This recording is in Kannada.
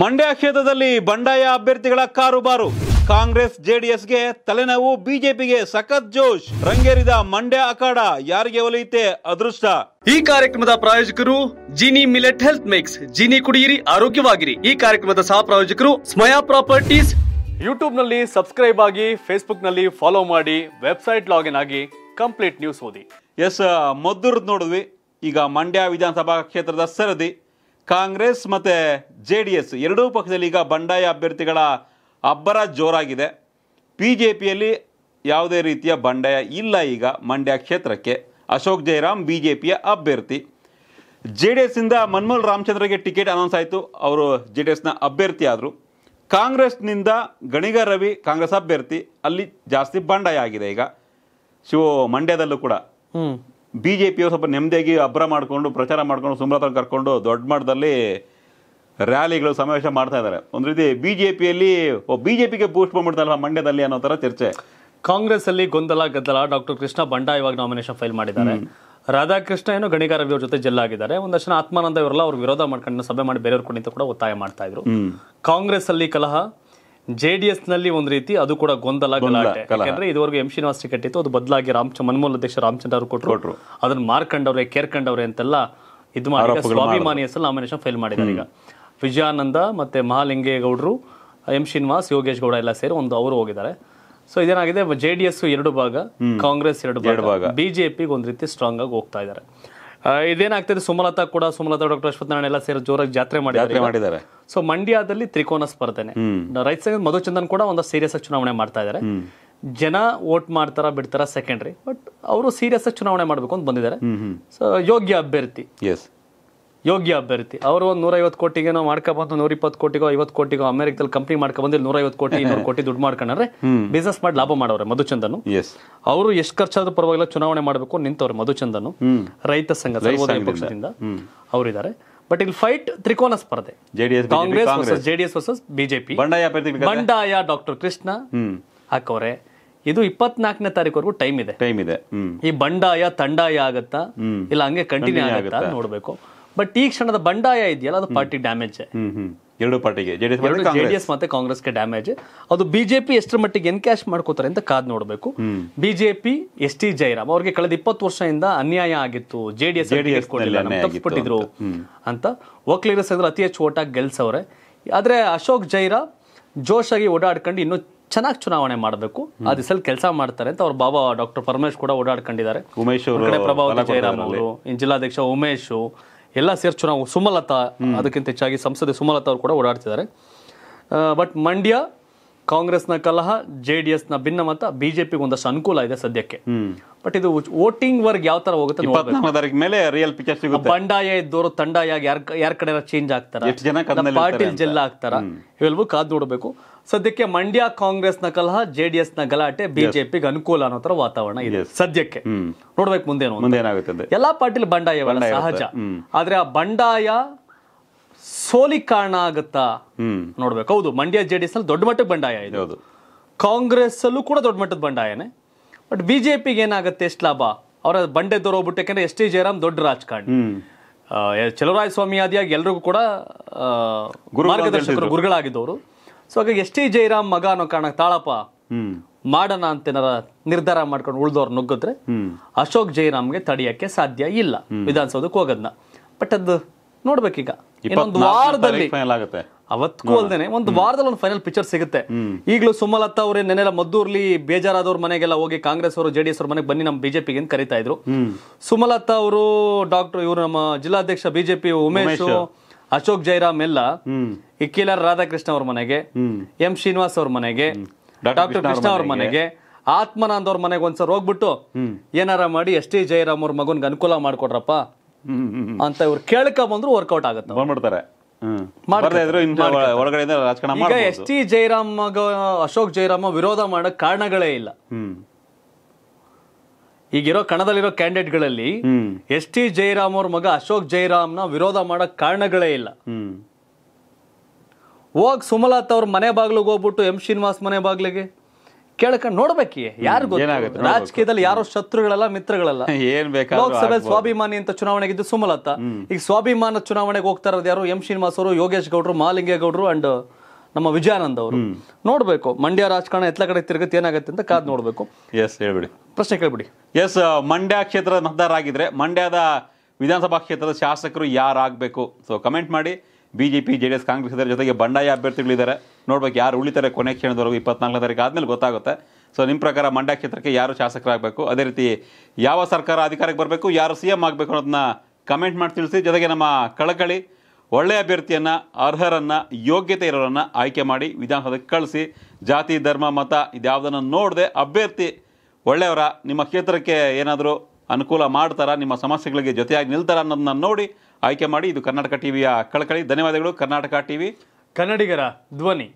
ಮಂಡ್ಯ ಕ್ಷೇತ್ರದಲ್ಲಿ ಬಂಡಾಯ ಅಭ್ಯರ್ಥಿಗಳ ಕಾರುಬಾರು ಕಾಂಗ್ರೆಸ್ ಜೆಡಿಎಸ್ಗೆ ತಲೆನೋವು ಬಿಜೆಪಿಗೆ ಸಖತ್ ಜೋಶ್ ರಂಗೇರಿದ ಮಂಡ್ಯ ಅಖಾಡ ಯಾರಿಗೆ ಒಲಿಯುತ್ತೆ ಅದೃಷ್ಟ ಈ ಕಾರ್ಯಕ್ರಮದ ಪ್ರಾಯೋಜಕರು Jini millet health mix Jini ಕುಡಿಯಿರಿ ಆರೋಗ್ಯವಾಗಿರಿ ಈ ಕಾರ್ಯಕ್ರಮದ ಸಹ ಪ್ರಾಯೋಜಕರು ಸ್ಮಯಾ ಪ್ರಾಪರ್ಟೀಸ್ ನಲ್ಲಿ ಸಬ್ಸ್ಕ್ರೈಬ್ ಆಗಿ ನಲ್ಲಿ ಫಾಲೋ ಮಾಡಿ ವೆಬ್ಸೈಟ್ ಲಾಗಿನ್ ಆಗಿ ಕಂಪ್ಲೀಟ್ ನ್ಯೂಸ್ ಓದಿ ಎಸ್ ಮದ್ದೂರದ್ ನೋಡಿದ್ವಿ ಈಗ ಮಂಡ್ಯ ವಿಧಾನಸಭಾ ಕ್ಷೇತ್ರದ ಸರದಿ ಕಾಂಗ್ರೆಸ್ ಮತ್ತು ಜೆ ಡಿ ಎಸ್ ಎರಡೂ ಪಕ್ಷದಲ್ಲಿ ಈಗ ಬಂಡಾಯ ಅಭ್ಯರ್ಥಿಗಳ ಅಬ್ಬರ ಜೋರಾಗಿದೆ ಪಿ ಜೆ ಪಿಯಲ್ಲಿ ಯಾವುದೇ ರೀತಿಯ ಬಂಡಾಯ ಇಲ್ಲ ಈಗ ಮಂಡ್ಯ ಕ್ಷೇತ್ರಕ್ಕೆ ಅಶೋಕ್ ಜಯರಾಮ್ ಬಿ ಜೆ ಪಿಯ ಅಭ್ಯರ್ಥಿ ಜೆ ಡಿ ಎಸ್ಸಿಂದ ಮನ್ಮೋಹನ್ ರಾಮಚಂದ್ರಗೆ ಟಿಕೆಟ್ ಅನೌನ್ಸ್ ಆಯಿತು ಅವರು ಜೆ ಡಿ ಎಸ್ನ ಅಭ್ಯರ್ಥಿ ಆದರು ಕಾಂಗ್ರೆಸ್ನಿಂದ ಗಣಿಗ ರವಿ ಕಾಂಗ್ರೆಸ್ ಅಭ್ಯರ್ಥಿ ಅಲ್ಲಿ ಜಾಸ್ತಿ ಬಂಡಾಯ ಆಗಿದೆ ಈಗ ಶಿವ ಮಂಡ್ಯದಲ್ಲೂ ಕೂಡ ಬಿ ಜೆ ಪಿಯವರು ಸ್ವಲ್ಪ ನೆಮ್ಮದಿಯಾಗಿ ಅಬ್ಬರ ಮಾಡಿಕೊಂಡು ಪ್ರಚಾರ ಮಾಡಿಕೊಂಡು ಸುಮ್ರತನ ಕರ್ಕೊಂಡು ದೊಡ್ಡ ಮಟ್ಟದಲ್ಲಿ ರ್ಯಾಲಿಗಳು ಸಮಾವೇಶ ಮಾಡ್ತಾ ಇದ್ದಾರೆ ಒಂದು ರೀತಿ ಬಿ ಜೆ ಪಿಯಲ್ಲಿ ಬಿ ಜೆ ಪಿಗೆ ಬೂಸ್ಟ್ ಬಂದ್ಬಿಡ್ತಲ್ಲ ಮಂಡ್ಯದಲ್ಲಿ ಅನ್ನೋ ಥರ ಚರ್ಚೆ ಕಾಂಗ್ರೆಸ್ ಅಲ್ಲಿ ಗೊಂದಲ ಗದ್ದಲ ಡಾಕ್ಟರ್ ಕೃಷ್ಣ ಬಂಡಾ ಇವಾಗ ನಾಮಿನೇಷನ್ ಫೈಲ್ ಮಾಡಿದ್ದಾರೆ ರಾಧಾಕೃಷ್ಣ ಏನು ಗಣಿಗಾರ ಇವ್ರ ಜೊತೆ ಜೆಲ್ಲಾಗಿದ್ದಾರೆ ಒಂದಷ್ಟು ಆತ್ಮಾನಂದ ಇವರೆಲ್ಲ ಅವ್ರು ವಿರೋಧ ಮಾಡ್ಕೊಂಡು ಸಭೆ ಮಾಡಿ ಬೇರೆಯವ್ರ ಕುಣಿತು ಕೂಡ ಒತ್ತಾಯ ಮಾಡ್ತಾ ಇದ್ರು ಕಾಂಗ್ರೆಸ್ ಅಲ್ಲಿ ಕಲಹ ಜೆ ಡಿ ಎಸ್ ನಲ್ಲಿ ಒಂದು ರೀತಿ ಅದು ಕೂಡ ಗೊಂದಲ ಯಾಕಂದ್ರೆ ಇದುವರೆಗೂ ಎಂ ಶ್ರೀನಿವಾಸ್ ಟಿಕೆಟ್ ಇತ್ತು ಅದು ಬದಲಾಗಿ ರಾಮ್ ಮನಮೋಹನ್ ಅಧ್ಯಕ್ಷ ರಾಮಚಂದ್ರ ಅವರು ಕೊಟ್ಟರು ಅದನ್ನ ಮಾರ್ಕಂಡವ್ರೆ ಕೇರ್ಕಂಡವ್ರೆ ಅಂತೆಲ್ಲ ಇದು ಮಾಡಿ ಸ್ವಾಭಿಮಾನಿ ಹೆಸರು ನಾಮಿನೇಷನ್ ಫೈಲ್ ಮಾಡಿದ್ದಾರೆ ಈಗ ವಿಜಯಾನಂದ ಮತ್ತೆ ಮಹಾಲಿಂಗೇಗೌಡರು ಎಂ ಶ್ರೀನಿವಾಸ್ ಯೋಗೇಶ್ ಗೌಡ ಎಲ್ಲ ಸೇರಿ ಒಂದು ಅವರು ಹೋಗಿದ್ದಾರೆ ಸೊ ಇದೇನಾಗಿದೆ ಜೆ ಡಿ ಎಸ್ ಎರಡು ಭಾಗ ಕಾಂಗ್ರೆಸ್ ಎರಡು ಭಾಗ ಬಿಜೆಪಿ ಒಂದು ರೀತಿ ಸ್ಟ್ರಾಂಗ್ ಆಗಿ ಹೋಗ್ತಾ ಇದ್ದಾರೆ ಇದೇನಾಗ್ತದೆ ಸುಮಲತಾ ಕೂಡ ಸುಮಲತಾ ಡಾಕ್ಟರ್ ನಾರಾಯಣ ಎಲ್ಲ ಸೇರಿ ಜೋರಾಗಿ ಜಾತ್ರೆ ಮಾಡಿದ್ದಾರೆ ಸೊ ಮಂಡ್ಯದಲ್ಲಿ ತ್ರಿಕೋನ ಸ್ಪರ್ಧೆನೆ ರೈತ ಸಂಘದ ಮಧುಚಂದನ್ ಕೂಡ ಒಂದು ಸೀರಿಯಸ್ ಆಗಿ ಚುನಾವಣೆ ಮಾಡ್ತಾ ಇದ್ದಾರೆ ಜನ ವೋಟ್ ಮಾಡ್ತಾರ ಬಿಡ್ತಾರ ಸೆಕೆಂಡ್ರಿ ಬಟ್ ಅವರು ಸೀರಿಯಸ್ ಆಗಿ ಚುನಾವಣೆ ಮಾಡಬೇಕು ಅಂತ ಬಂದಿದ್ದಾರೆ ಸೊ ಯೋಗ್ಯ ಅಭ್ಯರ್ಥಿ ಎಸ್ ಯೋಗ್ಯ ಅಭ್ಯರ್ಥಿ ಅವರು ಒಂದು ನೂರೈವತ್ತು ಕೋಟಿಗೇನೋ ಮಾಡ್ಕೊಬಂದು ನೂರ ಇಪ್ಪತ್ತು ಕೋಟಿಗೋ ಐವತ್ತು ಕೋಟಿಗೋ ಅಮೆರಿಕದಲ್ಲಿ ಕಂಪ್ನಿ ಮಾಡ್ಕೊಬಂದು ನೂರೈವತ್ತು ಕೋಟಿ ಇನ್ನೂರು ಕೋಟಿ ದುಡ್ಡು ಮಾಡ್ಕೊಂಡ್ರೆ ಬಿಸ್ನೆಸ್ ಮಾಡಿ ಲಾಭ ಮಾಡೋರೆ ಮಧುಚಂದನು ಅವರು ಎಷ್ಟು ಖರ್ಚಾದ್ರೂ ಪರವಾಗಿಲ್ಲ ಚುನಾವಣೆ ಮಾಡಬೇಕು ನಿಂತವ್ರೆ ಮಧುಚಂದನು ರೈತ ಸಂಘ ಪಕ್ಷದಿಂದ ಅವರಿದ್ದಾರೆ ಬಟ್ ಇಲ್ಲಿ ಫೈಟ್ ತ್ರಿಕೋನ ಸ್ಪರ್ಧೆ ಕಾಂಗ್ರೆಸ್ ಜೆಡಿಎಸ್ ವರ್ಸಸ್ ಬಿಜೆಪಿ ಬಂಡಾಯ ಡಾಕ್ಟರ್ ಕೃಷ್ಣ ಹಾಕೋರೆ ಇದು ಇಪ್ಪತ್ನಾಲ್ಕನೇ ತಾರೀಕು ಟೈಮ್ ಇದೆ ಟೈಮ್ ಇದೆ ಈ ಬಂಡಾಯ ತಂಡಾಯ ಆಗತ್ತಾ ಇಲ್ಲ ಹಂಗೆ ಕಂಟಿನ್ಯೂ ಆಗತ್ತಾ ನೋಡ್ಬೇಕು ಬಟ್ ಈ ಕ್ಷಣದ ಬಂಡಾಯ ಇದೆಯಲ್ಲ ಅದು ಪಾರ್ಟಿ ಡ್ಯಾಮೇಜ್ ಎರಡು ಪಾರ್ಟಿಗೆ ಜೆಡಿಎಸ್ ಮತ್ತೆ ಕಾಂಗ್ರೆಸ್ಗೆ ಡ್ಯಾಮೇಜ್ ಅದು ಬಿಜೆಪಿ ಎಷ್ಟರ ಮಟ್ಟಿಗೆ ಎನ್ ಕ್ಯಾಶ್ ಮಾಡ್ಕೋತಾರೆ ಅಂತ ಕಾದ್ ನೋಡಬೇಕು ಬಿಜೆಪಿ ಎಸ್ ಟಿ ಜೈರಾಮ್ ಅವ್ರಿಗೆ ಕಳೆದ ಇಪ್ಪತ್ತು ವರ್ಷದಿಂದ ಅನ್ಯಾಯ ಆಗಿತ್ತು ಜೆಡಿಎಸ್ ತಪ್ಪಿಸ್ಬಿಟ್ಟಿದ್ರು ಅಂತ ಒಕ್ಲಿರ ಸಂದ್ರೆ ಅತಿ ಹೆಚ್ಚು ಓಟಾಗಿ ಗೆಲ್ಸವ್ರೆ ಆದ್ರೆ ಅಶೋಕ್ ಜೈರಾಮ್ ಜೋಶಾಗಿ ಓಡಾಡ್ಕೊಂಡು ಇನ್ನು ಚೆನ್ನಾಗಿ ಚುನಾವಣೆ ಮಾಡಬೇಕು ಆ ದಿಸಲ್ಲಿ ಕೆಲಸ ಮಾಡ್ತಾರೆ ಅಂತ ಅವ್ರ ಬಾಬಾ ಡಾಕ್ಟರ್ ಪರಮೇಶ್ ಕೂಡ ಓಡಾಡ್ಕೊಂಡಿದ್ದಾರೆ ಉಮೇಶ್ ಪ್ರಭಾವ ಜಯರಾಮ್ ಅವರು ಜಿಲ್ಲಾಧ್ಯಕ್ಷ ಉಮೇಶ್ ಎಲ್ಲ ಸೇರಿ ನಾವು ಸುಮಲತಾ ಅದಕ್ಕಿಂತ ಹೆಚ್ಚಾಗಿ ಸಂಸದೆ ಸುಮಲತಾ ಅವರು ಕೂಡ ಓಡಾಡ್ತಿದ್ದಾರೆ ಬಟ್ ಮಂಡ್ಯ ಕಾಂಗ್ರೆಸ್ನ ಕಲಹ ಜೆ ಡಿ ಭಿನ್ನ ಭಿನ್ನಮತ ಬಿಜೆಪಿ ಒಂದಷ್ಟು ಅನುಕೂಲ ಇದೆ ಸದ್ಯಕ್ಕೆ ಬಟ್ ಇದು ವೋಟಿಂಗ್ ವರ್ಗ್ ಯಾವ ತರ ಹೋಗುತ್ತೆ ಮೇಲೆ ರಿಯಲ್ ಪಿಕ್ಚರ್ ಸಿಗುತ್ತೆ ಬಂಡಾಯ ಇದ್ದವರು ತಂಡಾಯಾಗಿ ಯಾರ ಯಾರ ಕಡೆ ಚೇಂಜ್ ಆಗ್ತಾರ ಪಾಟೀಲ್ ಜೆಲ್ಲ ಆಗ್ತಾರ ಇವೆಲ್ಲವೂ ಕಾದ್ ನೋಡಬೇಕು ಸದ್ಯಕ್ಕೆ ಮಂಡ್ಯ ಕಾಂಗ್ರೆಸ್ನ ಕಲಹ ಜೆ ಡಿ ನ ಗಲಾಟೆ ಬಿಜೆಪಿಗೆ ಅನುಕೂಲ ಅನ್ನೋ ತರ ವಾತಾವರಣ ಇದೆ ಸದ್ಯಕ್ಕೆ ನೋಡ್ಬೇಕು ಮುಂದೇನು ಮುಂದೇನಾಗುತ್ತೆ ಎಲ್ಲಾ ಪಾಟೀಲ್ ಬಂಡಾಯ ಸಹಜ ಆದ್ರೆ ಆ ಬಂಡಾಯ ಸೋಲಿ ಕಾರಣ ಆಗುತ್ತಾ ನೋಡ್ಬೇಕು ಹೌದು ಮಂಡ್ಯ ಜೆ ಡಿ ಎಸ್ ಅಲ್ಲಿ ದೊಡ್ಡ ಮಟ್ಟದ ಬಂಡಾಯ ಇದೆ ಹೌದು ಕಾಂಗ್ರೆಸ್ ಅಲ್ಲೂ ಕೂಡ ದೊಡ್ಡ ಮಟ್ಟದ ಬಂಡಾಯನೇ ಬಟ್ ಬಿಜೆಪಿಗೆ ಏನಾಗುತ್ತೆ ಎಷ್ಟು ಲಾಭ ಅವರ ಬಂಡೆ ಹೋಗ್ಬಿಟ್ಟು ಯಾಕಂದ್ರೆ ಎಸ್ ಟಿ ಜಯರಾಮ್ ದೊಡ್ಡ ರಾಜಕಾರಣಿ ಚಲುವರಾಯ ಸ್ವಾಮಿ ಆದಿಯಾಗಿ ಎಲ್ರಿಗೂ ಕೂಡ ಮಾರ್ಗದರ್ಶಕರು ಗುರುಗಳಾಗಿದ್ದವರು ಸೊ ಹಾಗಾಗಿ ಎಸ್ ಟಿ ಜಯರಾಮ್ ಮಗ ಅನ್ನೋ ಕಾರಣಕ್ಕೆ ತಾಳಪ್ಪ ಮಾಡೋಣ ಅಂತ ಏನಾರ ನಿರ್ಧಾರ ಮಾಡ್ಕೊಂಡು ಉಳ್ದವ್ರು ನುಗ್ಗಿದ್ರೆ ಅಶೋಕ್ ಜಯರಾಮ್ಗೆ ತಡೆಯಕ್ಕೆ ಸಾಧ್ಯ ಇಲ್ಲ ವಿಧಾನಸೌಧಕ್ಕೆ ಹೋಗೋದನ್ನ ಬಟ್ ಅದು ನೋಡ್ಬೇಕೀಗ ಇನ್ನೊಂದು ವಾರದಲ್ಲಿ ಫೈನಲ್ ಆಗುತ್ತೆ ಅಲ್ದೇನೆ ಒಂದು ವಾರದಲ್ಲಿ ಒಂದು ಫೈನಲ್ ಪಿಕ್ಚರ್ ಸಿಗುತ್ತೆ ಈಗಲೂ ಸುಮಲತಾ ಅವ್ರೆ ನೆನೆಲ್ಲ ಮದ್ದೂರ್ಲಿ ಬೇಜಾರಾದವ್ರ ಮನೆಗೆಲ್ಲ ಹೋಗಿ ಕಾಂಗ್ರೆಸ್ ಅವರು ಜೆಡಿಎಸ್ ಅವ್ರ ಮನೆಗೆ ಬನ್ನಿ ನಮ್ಮ ಬಿಜೆಪಿಗೆ ಕರಿತಾ ಇದ್ರು ಸುಮಲತಾ ಅವರು ಡಾಕ್ಟರ್ ಇವರು ನಮ್ಮ ಜಿಲ್ಲಾಧ್ಯಕ್ಷ ಬಿಜೆಪಿ ಉಮೇಶ್ ಅಶೋಕ್ ಜೈರಾಮ್ ಎಲ್ಲ ಇಕ್ಕಿಲಾರ್ ರಾಧಾಕೃಷ್ಣ ಅವ್ರ ಮನೆಗೆ ಎಂ ಶ್ರೀನಿವಾಸ್ ಅವ್ರ ಮನೆಗೆ ಡಾಕ್ಟರ್ ಕೃಷ್ಣ ಅವ್ರ ಮನೆಗೆ ಆತ್ಮನಾಂದ್ ಅವ್ರ ಮನೆಗೆ ಒಂದ್ಸರ್ ಹೋಗ್ಬಿಟ್ಟು ಏನಾರ ಮಾಡಿ ಎಸ್ ಟಿ ಜಯರಾಮ್ ಅವ್ರ ಮಗನ್ಗೆ ಅನುಕೂಲ ಮಾಡ್ಕೊಡ್ರಪ್ಪ ಅಂತ ಇವ್ರು ಕೇಳಕ ಬಂದ್ರು ವರ್ಕೌಟ್ ಆಗುತ್ತೆ ಬಂದ್ಬಿಡ್ತಾರೆ ಎಸ್ ಟಿ ಜಯರಾಮ್ ಅಶೋಕ್ ಜೈರಾಮ ವಿರೋಧ ಮಾಡೋ ಕಾರಣಗಳೇ ಇಲ್ಲ ಈಗಿರೋ ಕಣದಲ್ಲಿರೋ ಕ್ಯಾಂಡಿಡೇಟ್ಗಳಲ್ಲಿ ಎಸ್ ಟಿ ಜಯರಾಮ್ ಅವ್ರ ಮಗ ಅಶೋಕ್ ಜೈರಾಮ್ನ ವಿರೋಧ ಮಾಡೋ ಕಾರಣಗಳೇ ಇಲ್ಲ ಹೋಗ್ ಸುಮಲತಾ ಅವ್ರ ಮನೆ ಬಾಗ್ಲಿಗೆ ಹೋಗ್ಬಿಟ್ಟು ಎಂ ಶ್ರೀನಿವಾಸ್ ಮನೆ ಬಾಗ್ಲಿಗೆ ಕೇಳಕ ನೋಡ್ಬೇಕಿ ಯಾರು ರಾಜಕೀಯದಲ್ಲಿ ಯಾರೋ ಶತ್ರುಗಳಲ್ಲ ಮಿತ್ರಗಳಲ್ಲ ಏನ್ ಬೇಕಾ ಲೋಕಸಭೆ ಸ್ವಾಭಿಮಾನಿ ಅಂತ ಇದ್ದು ಸುಮಲತಾ ಈಗ ಸ್ವಾಭಿಮಾನ ಚುನಾವಣೆಗೆ ಹೋಗ್ತಾ ಇರೋದು ಯಾರು ಎಂ ಶ್ರೀನಿವಾಸ್ ಅವರು ಯೋಗೇಶ್ ಗೌಡ್ರು ಮಾಲಿಂಗೇಗೌಡರು ಅಂಡ್ ನಮ್ಮ ವಿಜಯಾನಂದ್ ಅವರು ನೋಡ್ಬೇಕು ಮಂಡ್ಯ ರಾಜಕಾರಣ ಎತ್ಲ ಕಡೆ ತಿರುಗತ್ತೆ ಏನಾಗುತ್ತೆ ಅಂತ ಕಾದ್ ನೋಡ್ಬೇಕು ಎಸ್ ಹೇಳ್ಬಿಡಿ ಪ್ರಶ್ನೆ ಕೇಳ್ಬಿಡಿ ಎಸ್ ಮಂಡ್ಯ ಕ್ಷೇತ್ರದ ಆಗಿದ್ರೆ ಮಂಡ್ಯದ ವಿಧಾನಸಭಾ ಕ್ಷೇತ್ರದ ಶಾಸಕರು ಯಾರಾಗಬೇಕು ಸೊ ಕಮೆಂಟ್ ಮಾಡಿ ಬಿಜೆಪಿ ಜೆಡಿಎಸ್ ಕಾಂಗ್ರೆಸ್ ಇದರ ಜೊತೆಗೆ ಬಂಡಾಯ ಅಭ್ಯರ್ಥಿಗಳಿದ್ದಾರೆ ನೋಡ್ಬೇಕು ಯಾರು ಉಳಿತಾರೆ ಕೊನೆ ಕ್ಷಣದವರೆಗೂ ಇಪ್ಪತ್ನಾಲ್ಕನೇ ತಾರೀಕು ಆದಮೇಲೆ ಗೊತ್ತಾಗುತ್ತೆ ಸೊ ನಿಮ್ಮ ಪ್ರಕಾರ ಮಂಡ್ಯ ಕ್ಷೇತ್ರಕ್ಕೆ ಯಾರು ಶಾಸಕರಾಗಬೇಕು ಅದೇ ರೀತಿ ಯಾವ ಸರ್ಕಾರ ಅಧಿಕಾರಕ್ಕೆ ಬರಬೇಕು ಯಾರು ಸಿ ಎಮ್ ಆಗಬೇಕು ಅನ್ನೋದನ್ನ ಕಮೆಂಟ್ ಮಾಡಿ ತಿಳಿಸಿ ಜೊತೆಗೆ ನಮ್ಮ ಕಳಕಳಿ ಒಳ್ಳೆಯ ಅಭ್ಯರ್ಥಿಯನ್ನು ಅರ್ಹರನ್ನು ಯೋಗ್ಯತೆ ಇರೋರನ್ನು ಆಯ್ಕೆ ಮಾಡಿ ವಿಧಾನಸೌಧಕ್ಕೆ ಕಳಿಸಿ ಜಾತಿ ಧರ್ಮ ಮತ ಇದ್ಯಾವುದನ್ನು ನೋಡದೆ ಅಭ್ಯರ್ಥಿ ಒಳ್ಳೆಯವರ ನಿಮ್ಮ ಕ್ಷೇತ್ರಕ್ಕೆ ಏನಾದರೂ ಅನುಕೂಲ ಮಾಡ್ತಾರಾ ನಿಮ್ಮ ಸಮಸ್ಯೆಗಳಿಗೆ ಜೊತೆಯಾಗಿ ನಿಲ್ತಾರ ಅನ್ನೋದನ್ನ ನೋಡಿ ಆಯ್ಕೆ ಮಾಡಿ ಇದು ಕರ್ನಾಟಕ ಟಿವಿಯ ಕಳಕಳಿ ಧನ್ಯವಾದಗಳು ಕರ್ನಾಟಕ ಟಿವಿ ಕನ್ನಡಿಗರ ಧ್ವನಿ